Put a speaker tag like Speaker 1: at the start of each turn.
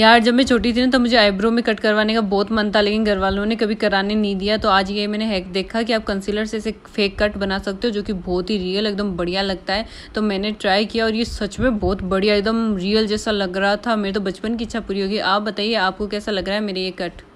Speaker 1: यार जब मैं छोटी थी ना तो मुझे आईब्रो में कट करवाने का बहुत मन था लेकिन घर वालों ने कभी कराने नहीं दिया तो आज ये मैंने हैक देखा कि आप कंसीलर से ऐसे फेक कट बना सकते हो जो कि बहुत ही रियल एकदम बढ़िया लगता है तो मैंने ट्राई किया और ये सच में बहुत बढ़िया एकदम रियल जैसा लग रहा था मेरे तो बचपन की इच्छा पूरी होगी आप बताइए आपको कैसा लग रहा है मेरे ये कट